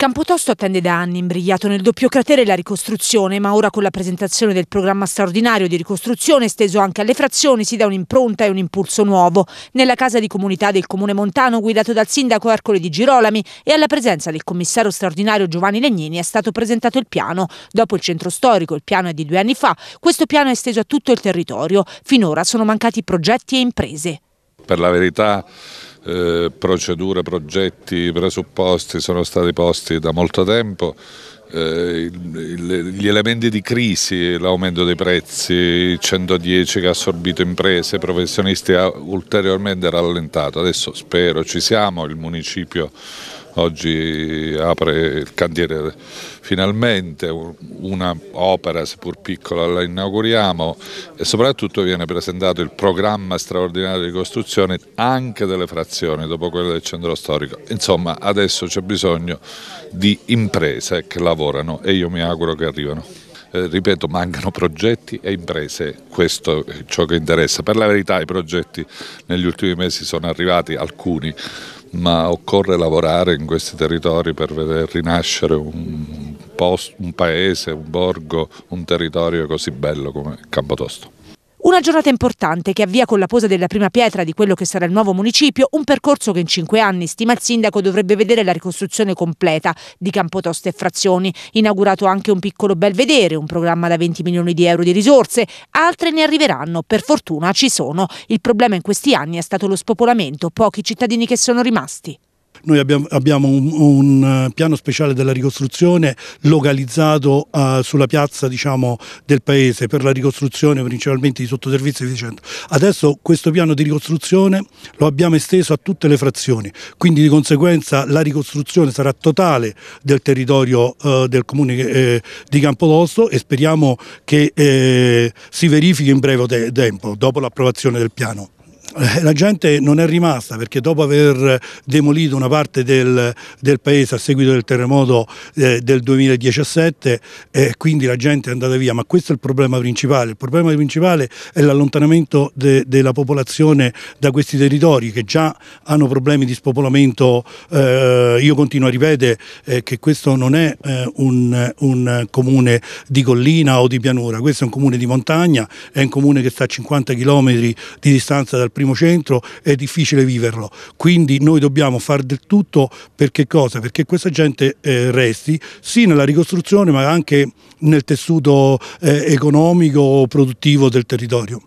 Campotosto attende da anni, imbrigliato nel doppio cratere, la ricostruzione, ma ora con la presentazione del programma straordinario di ricostruzione esteso anche alle frazioni si dà un'impronta e un impulso nuovo. Nella casa di comunità del Comune Montano, guidato dal sindaco Ercole di Girolami e alla presenza del commissario straordinario Giovanni Legnini, è stato presentato il piano. Dopo il centro storico, il piano è di due anni fa, questo piano è esteso a tutto il territorio. Finora sono mancati progetti e imprese. Per la verità eh, procedure, progetti, presupposti sono stati posti da molto tempo. Eh, gli elementi di crisi, l'aumento dei prezzi, il 110 che ha assorbito imprese, e professionisti ha ulteriormente rallentato. Adesso spero ci siamo, il municipio oggi apre il cantiere finalmente, una opera seppur piccola la inauguriamo e soprattutto viene presentato il programma straordinario di costruzione anche delle frazioni dopo quello del centro storico. Insomma adesso c'è bisogno di imprese che lavorano e io mi auguro che arrivano. Eh, ripeto, mancano progetti e imprese, questo è ciò che interessa. Per la verità i progetti negli ultimi mesi sono arrivati alcuni, ma occorre lavorare in questi territori per vedere rinascere un, posto, un paese, un borgo, un territorio così bello come Campotosto. Una giornata importante che avvia con la posa della prima pietra di quello che sarà il nuovo municipio, un percorso che in cinque anni, stima il sindaco, dovrebbe vedere la ricostruzione completa di Campotosta e Frazioni. Inaugurato anche un piccolo belvedere, un programma da 20 milioni di euro di risorse. Altre ne arriveranno, per fortuna ci sono. Il problema in questi anni è stato lo spopolamento, pochi cittadini che sono rimasti. Noi abbiamo, un, eh, piano speciale della ricostruzione localizzato eh, sulla piazza diciamo, del paese per la ricostruzione principalmente di sottoservizi e via Adesso questo piano di ricostruzione lo abbiamo esteso a tutte le frazioni, quindi di conseguenza la ricostruzione sarà totale del territorio eh, del comune di Campodosto e speriamo che si verifichi in breve tempo dopo l'approvazione del piano. Eh, la gente non è rimasta perché dopo aver demolito una parte del, del paese a seguito del terremoto eh, del 2017 eh, quindi la gente è andata via ma questo è il problema principale il problema principale è l'allontanamento de, della popolazione da questi territori che già hanno problemi di spopolamento eh, io continuo a ripetere eh, che questo non è eh, un, un comune di collina o di pianura questo è un comune di montagna è un comune che sta a 50 km di distanza dal paese primo centro è difficile viverlo. Quindi noi dobbiamo fare del tutto perché cosa? Perché questa gente eh, resti sì nella ricostruzione ma anche nel tessuto eh, economico produttivo del territorio.